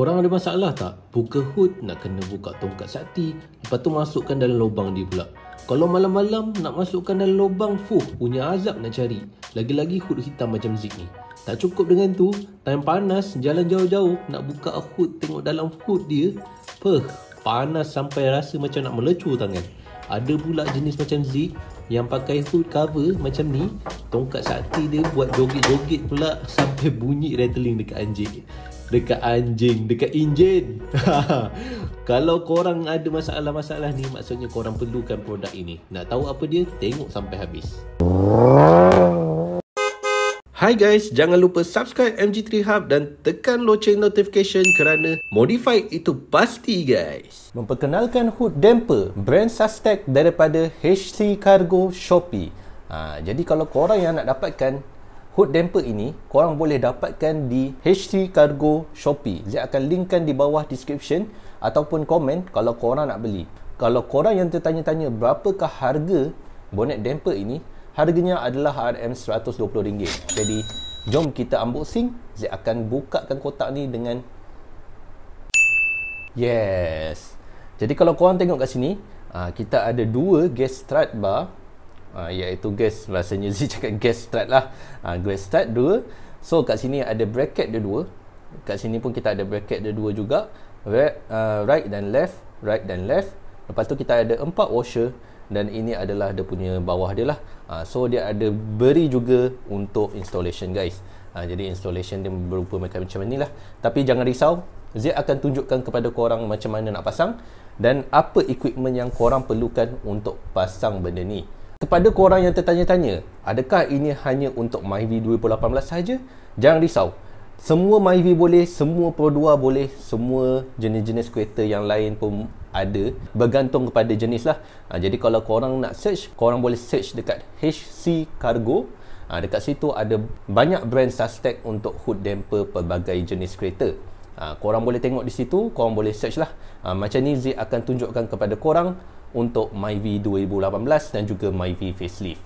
Korang ada masalah tak? Buka hood nak kena buka tongkat sakti Lepas tu masukkan dalam lubang dia pula Kalau malam-malam nak masukkan dalam lubang Fuh punya azab nak cari Lagi-lagi hood hitam macam Zik ni Tak cukup dengan tu Time panas jalan jauh-jauh Nak buka hood tengok dalam hood dia Perh panas sampai rasa macam nak melecur tangan Ada pula jenis macam Zik Yang pakai hood cover macam ni Tongkat sakti dia buat joget-joget pula Sampai bunyi rattling dekat anjing dekat anjing, dekat enjin. Kalau korang ada masalah-masalah ni, maksudnya korang perlukan produk ini. Nak tahu apa dia? Tengok sampai habis. Hi guys, jangan lupa subscribe MG3 Hub dan tekan loceng notification kerana modified itu pasti guys. Memperkenalkan hood damper brand Sustech daripada HC Cargo Shopee. Ha, jadi kalau korang yang nak dapatkan hood damper ini korang boleh dapatkan di H3 Cargo Shopee. Dia akan linkkan di bawah description ataupun komen kalau korang nak beli. Kalau korang yang tertanya-tanya berapakah harga bonet damper ini, harganya adalah RM120. Jadi, jom kita unboxing. Dia akan bukakan kotak ni dengan Yes. Jadi kalau korang tengok kat sini, ah, kita ada dua gas strut bar uh, iaitu gas rasanya Z cakap gas strut lah uh, gas strut 2 so kat sini ada bracket dia 2 kat sini pun kita ada bracket dia 2 juga right, uh, ah, right dan left right dan left lepas tu kita ada 4 washer dan ini adalah dia punya bawah dia lah uh, so dia ada beri juga untuk installation guys uh, jadi installation dia berupa macam macam ni lah tapi jangan risau Z akan tunjukkan kepada korang macam mana nak pasang dan apa equipment yang korang perlukan untuk pasang benda ni. Kepada korang yang tertanya-tanya, adakah ini hanya untuk MyV 2018 saja? Jangan risau. Semua MyV boleh, semua Pro 2 boleh, semua jenis-jenis skuter yang lain pun ada bergantung kepada jenis lah ha, jadi kalau korang nak search korang boleh search dekat HC Cargo ha, dekat situ ada banyak brand suspect untuk hood damper pelbagai jenis kereta ha, korang boleh tengok di situ korang boleh search lah ha, macam ni Z akan tunjukkan kepada korang untuk Myvi 2018 dan juga Myvi facelift.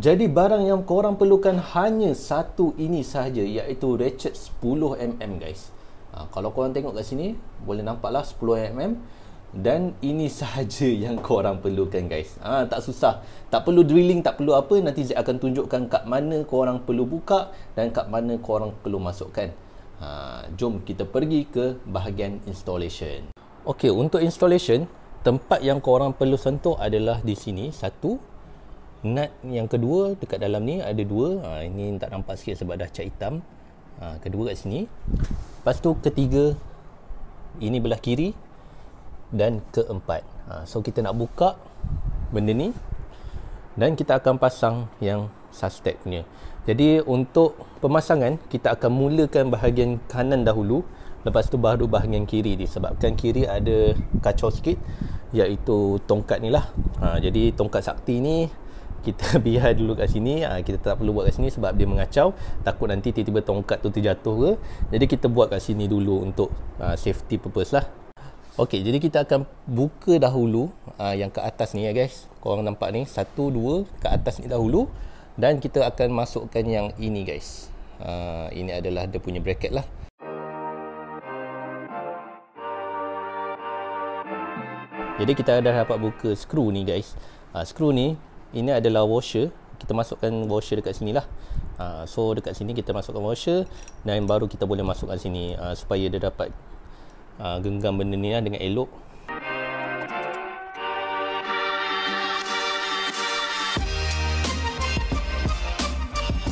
Jadi barang yang korang perlukan hanya satu ini sahaja iaitu ratchet 10mm guys. Ha, kalau korang tengok kat sini boleh nampaklah 10mm dan ini sahaja yang korang perlukan guys. Ah ha, tak susah. Tak perlu drilling, tak perlu apa nanti saya akan tunjukkan kat mana korang perlu buka dan kat mana korang perlu masukkan. Ha, jom kita pergi ke bahagian installation. Okey, untuk installation tempat yang kau orang perlu sentuh adalah di sini satu nut yang kedua dekat dalam ni ada dua ha, ini tak nampak sikit sebab dah cat hitam ha, kedua kat sini lepas tu ketiga ini belah kiri dan keempat ha, so kita nak buka benda ni dan kita akan pasang yang suspect punya jadi untuk pemasangan kita akan mulakan bahagian kanan dahulu Lepas tu baru bahagian kiri disebabkan kiri ada kacau sikit iaitu tongkat ni lah ha, jadi tongkat sakti ni kita biar dulu kat sini ha, kita tak perlu buat kat sini sebab dia mengacau takut nanti tiba-tiba tongkat tu terjatuh ke jadi kita buat kat sini dulu untuk ha, safety purpose lah ok jadi kita akan buka dahulu ha, yang ke atas ni ya guys korang nampak ni satu dua ke atas ni dahulu dan kita akan masukkan yang ini guys ha, ini adalah dia punya bracket lah Jadi kita dah dapat buka skru ni guys ha, ah, Skru ni Ini adalah washer Kita masukkan washer dekat sini lah ha, So dekat sini kita masukkan washer Dan baru kita boleh masukkan sini ha, Supaya dia dapat ha, Genggam benda ni lah dengan elok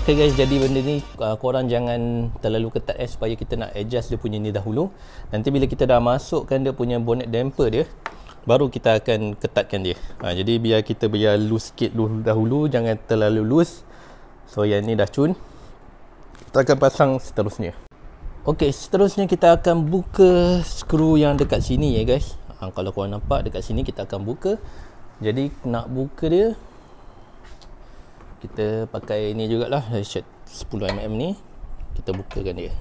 Okay guys, jadi benda ni uh, korang jangan terlalu ketat eh supaya kita nak adjust dia punya ni dahulu. Nanti bila kita dah masukkan dia punya bonnet damper dia, baru kita akan ketatkan dia ha, jadi biar kita biar loose sikit dulu dahulu jangan terlalu loose so yang ni dah cun kita akan pasang seterusnya ok seterusnya kita akan buka skru yang dekat sini ya guys ha, kalau korang nampak dekat sini kita akan buka jadi nak buka dia kita pakai ni jugalah 10mm ni kita bukakan dia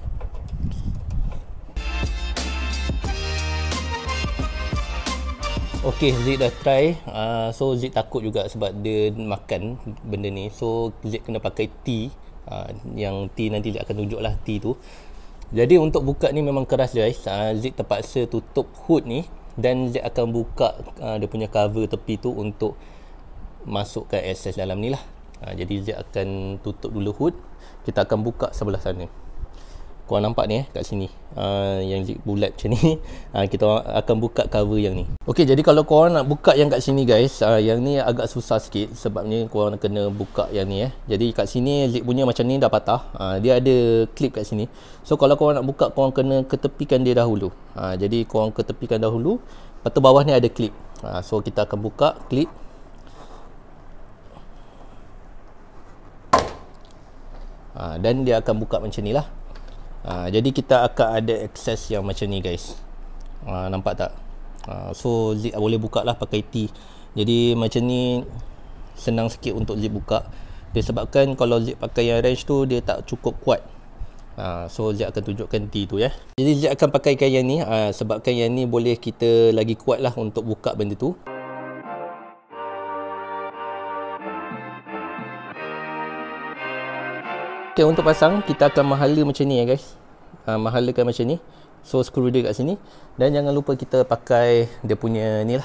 ok Zik dah try uh, so Zik takut juga sebab dia makan benda ni so Zik kena pakai t uh, yang t nanti Zik akan tunjuk lah t tu jadi untuk buka ni memang keras guys uh, ah, Zik terpaksa tutup hood ni dan Zik akan buka uh, dia punya cover tepi tu untuk masukkan access dalam ni lah uh, jadi Zik akan tutup dulu hood kita akan buka sebelah sana korang nampak ni eh kat sini uh, yang bulat macam ni uh, kita akan buka cover yang ni ok jadi kalau korang nak buka yang kat sini guys uh, yang ni agak susah sikit sebabnya korang kena buka yang ni eh jadi kat sini zip punya macam ni dah patah uh, dia ada clip kat sini so kalau korang nak buka korang kena ketepikan dia dahulu uh, jadi korang ketepikan dahulu lepas tu bawah ni ada clip uh, so kita akan buka clip Ha, dan dia akan buka macam ni lah Ha, jadi kita akan ada access yang macam ni guys. Ha, nampak tak? Ha, so zip boleh buka lah pakai T. Jadi macam ni senang sikit untuk zip buka. Dia sebabkan kalau zip pakai yang range tu dia tak cukup kuat. Ha, so zip akan tunjukkan T tu ya. Jadi zip akan pakai kain yang ni ha, sebabkan yang ni boleh kita lagi kuat lah untuk buka benda tu. Okay untuk pasang kita akan mahala macam ni ya guys uh, kan macam ni So screw dia kat sini Dan jangan lupa kita pakai dia punya ni lah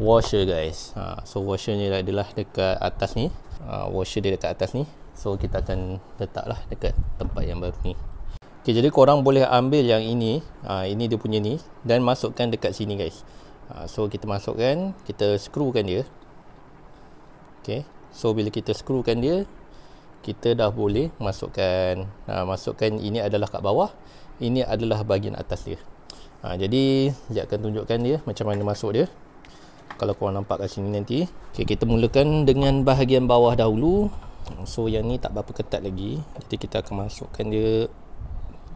Washer guys uh, So washer ni adalah dekat atas ni uh, Washer dia dekat atas ni So kita akan letak lah dekat tempat yang baru ni Okay jadi korang boleh ambil yang ini uh, Ini dia punya ni Dan masukkan dekat sini guys uh, So kita masukkan Kita screwkan dia Okay So bila kita screwkan dia kita dah boleh masukkan ha, masukkan ini adalah kat bawah ini adalah bahagian atas dia ha, jadi saya akan tunjukkan dia macam mana masuk dia kalau korang nampak kat sini nanti okay, kita mulakan dengan bahagian bawah dahulu so yang ni tak berapa ketat lagi jadi kita akan masukkan dia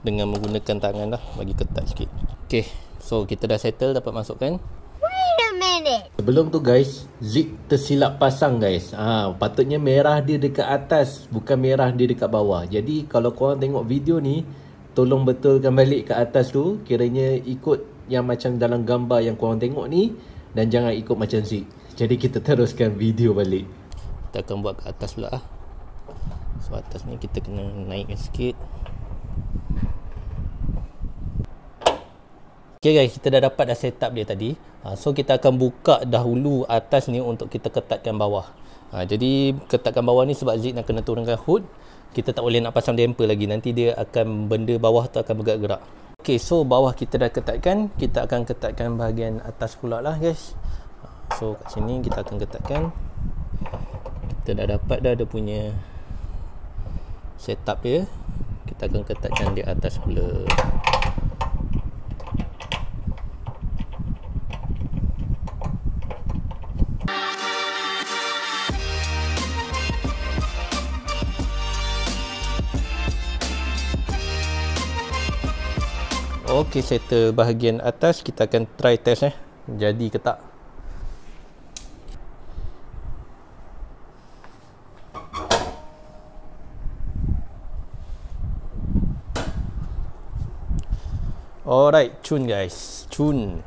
dengan menggunakan tangan lah bagi ketat sikit ok so kita dah settle dapat masukkan minutes. Sebelum tu guys, Zik tersilap pasang guys. ha, patutnya merah dia dekat atas, bukan merah dia dekat bawah. Jadi kalau korang tengok video ni, tolong betulkan balik ke atas tu. Kiranya ikut yang macam dalam gambar yang korang tengok ni dan jangan ikut macam Zik. Jadi kita teruskan video balik. Kita akan buat ke atas pula. Ah. So atas ni kita kena naikkan sikit. Okay guys, kita dah dapat dah setup dia tadi. Ha, so kita akan buka dahulu atas ni untuk kita ketatkan bawah. Ha, jadi ketatkan bawah ni sebab Zik nak kena turunkan hood. Kita tak boleh nak pasang damper lagi. Nanti dia akan benda bawah tu akan bergerak-gerak. Okay, so bawah kita dah ketatkan. Kita akan ketatkan bahagian atas pula lah guys. Ah, so kat sini kita akan ketatkan. Kita dah dapat dah dia punya setup dia. Kita akan ketatkan di atas pula. ok settle bahagian atas kita akan try test eh jadi ke tak alright cun guys cun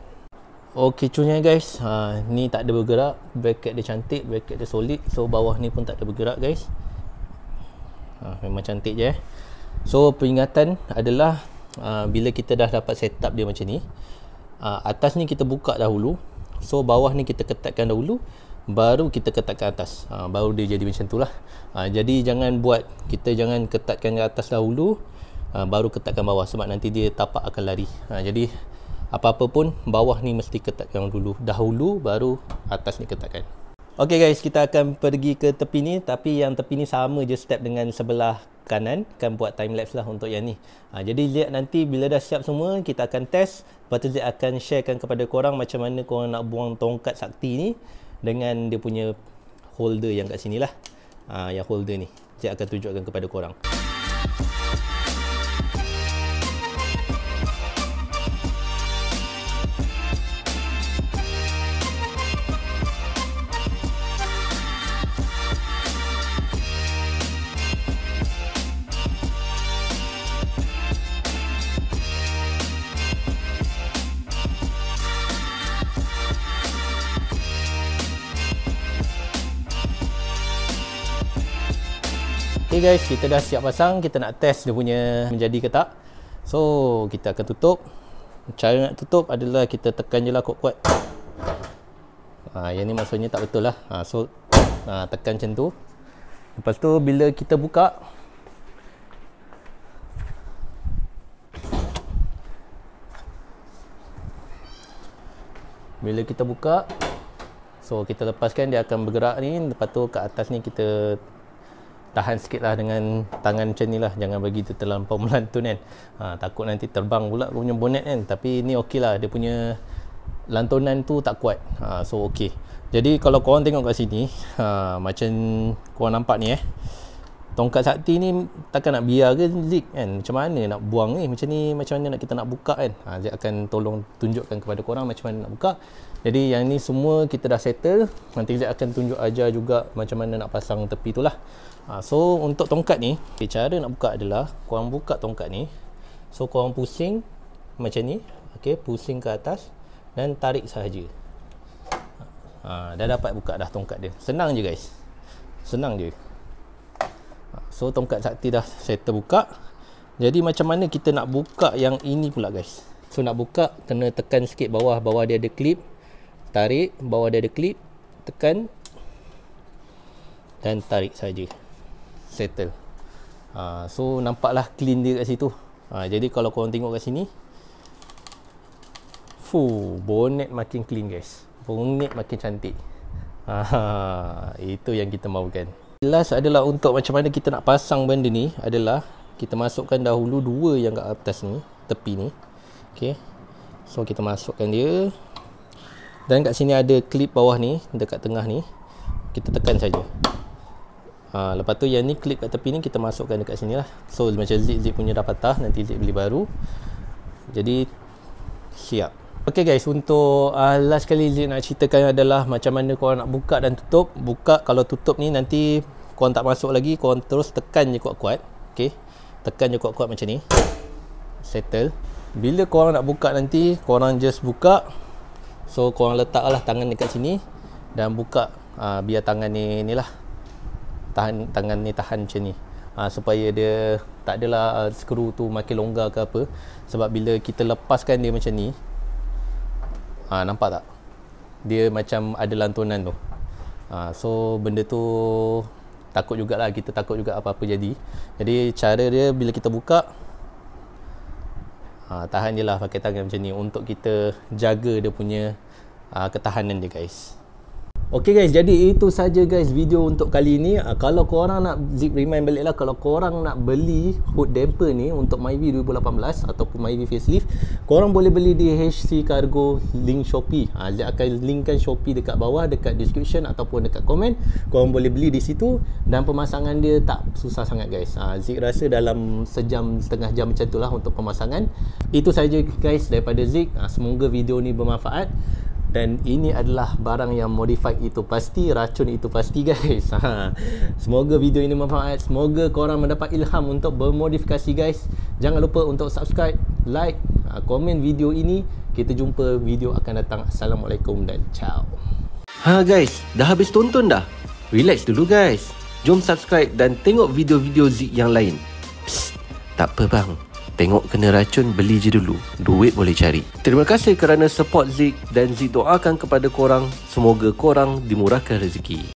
ok cun ya guys ha, ni tak ada bergerak bracket dia cantik bracket dia solid so bawah ni pun tak ada bergerak guys ha, memang cantik je eh So peringatan adalah uh, bila kita dah dapat setup dia macam ni uh, atas ni kita buka dahulu so bawah ni kita ketatkan dahulu baru kita ketatkan atas uh, baru dia jadi macam tu lah uh, jadi jangan buat kita jangan ketatkan atas dahulu uh, baru ketatkan bawah sebab nanti dia tapak akan lari uh, jadi apa-apa pun bawah ni mesti ketatkan dulu dahulu baru atas ni ketatkan Okey guys, kita akan pergi ke tepi ni tapi yang tepi ni sama je step dengan sebelah kanan akan buat time lapse lah untuk yang ni. Ha, jadi lihat nanti bila dah siap semua kita akan test. Lepas tu dia akan sharekan kepada korang macam mana korang nak buang tongkat sakti ni dengan dia punya holder yang kat sini lah. Ha, yang holder ni. Dia akan tunjukkan kepada korang. guys kita dah siap pasang kita nak test dia punya menjadi ke tak so kita akan tutup cara nak tutup adalah kita tekan je lah kuat-kuat ha, yang ni maksudnya tak betul lah ha, so ha, tekan macam tu lepas tu bila kita buka bila kita buka so kita lepaskan dia akan bergerak ni lepas tu kat atas ni kita tahan sikit lah dengan tangan macam ni lah jangan bagi dia terlampau melantun kan ha, takut nanti terbang pula punya bonet kan tapi ni ok lah dia punya lantunan tu tak kuat ha, so ok jadi kalau korang tengok kat sini ha, macam korang nampak ni eh tongkat sakti ni takkan nak biar ke Zik kan macam mana nak buang ni eh? macam ni macam mana nak kita nak buka kan ha, Zik akan tolong tunjukkan kepada korang macam mana nak buka jadi yang ni semua kita dah settle. Nanti saya akan tunjuk ajar juga macam mana nak pasang tepi tu lah. Ha, so untuk tongkat ni, okay, cara nak buka adalah korang buka tongkat ni. So korang pusing macam ni. Okay, pusing ke atas dan tarik sahaja. Ha, dah dapat buka dah tongkat dia. Senang je guys. Senang je. Ha, so tongkat sakti dah settle buka. Jadi macam mana kita nak buka yang ini pula guys. So nak buka kena tekan sikit bawah bawah dia ada clip tarik bawah dia ada clip tekan dan tarik saja settle ha, so nampaklah clean dia kat situ ha, jadi kalau korang tengok kat sini fuh bonet makin clean guys bonnet makin cantik ha, itu yang kita mahukan last adalah untuk macam mana kita nak pasang benda ni adalah kita masukkan dahulu dua yang kat atas ni tepi ni ok so kita masukkan dia dan kat sini ada clip bawah ni dekat tengah ni kita tekan saja ha, lepas tu yang ni clip kat tepi ni kita masukkan dekat sini lah so macam zip zip punya dah patah nanti zip beli baru jadi siap ok guys untuk uh, last kali zip nak ceritakan adalah macam mana korang nak buka dan tutup buka kalau tutup ni nanti korang tak masuk lagi korang terus tekan je kuat-kuat ok tekan je kuat-kuat macam ni settle bila korang nak buka nanti korang just buka So korang letaklah tangan dekat sini dan buka ha, biar tangan ni ni lah tahan tangan ni tahan macam ni ha, supaya dia tak adalah uh, skru tu makin longgar ke apa sebab bila kita lepaskan dia macam ni ha, nampak tak dia macam ada lantunan tu ha, so benda tu takut jugalah kita takut juga apa-apa jadi jadi cara dia bila kita buka ha, tahan je lah pakai tangan macam ni untuk kita jaga dia punya ha, ketahanan dia guys Okay guys, jadi itu saja guys video untuk kali ini. Uh, kalau korang nak zip remind baliklah kalau korang nak beli hood damper ni untuk Myvi 2018 ataupun Myvi facelift, korang boleh beli di HC Cargo link Shopee. Uh, ah, saya akan linkkan Shopee dekat bawah dekat description ataupun dekat komen. Korang boleh beli di situ dan pemasangan dia tak susah sangat guys. Uh, Zik rasa dalam sejam setengah jam macam itulah untuk pemasangan. Itu saja guys daripada Zik. Uh, semoga video ni bermanfaat dan ini adalah barang yang modified itu pasti racun itu pasti guys ha. semoga video ini bermanfaat semoga korang mendapat ilham untuk bermodifikasi guys jangan lupa untuk subscribe like ha, komen video ini kita jumpa video akan datang Assalamualaikum dan ciao ha guys dah habis tonton dah relax dulu guys jom subscribe dan tengok video-video Zik yang lain Psst, tak apa bang Tengok kena racun beli je dulu. Duit boleh cari. Terima kasih kerana support Zik dan Zik doakan kepada korang semoga korang dimurahkan rezeki.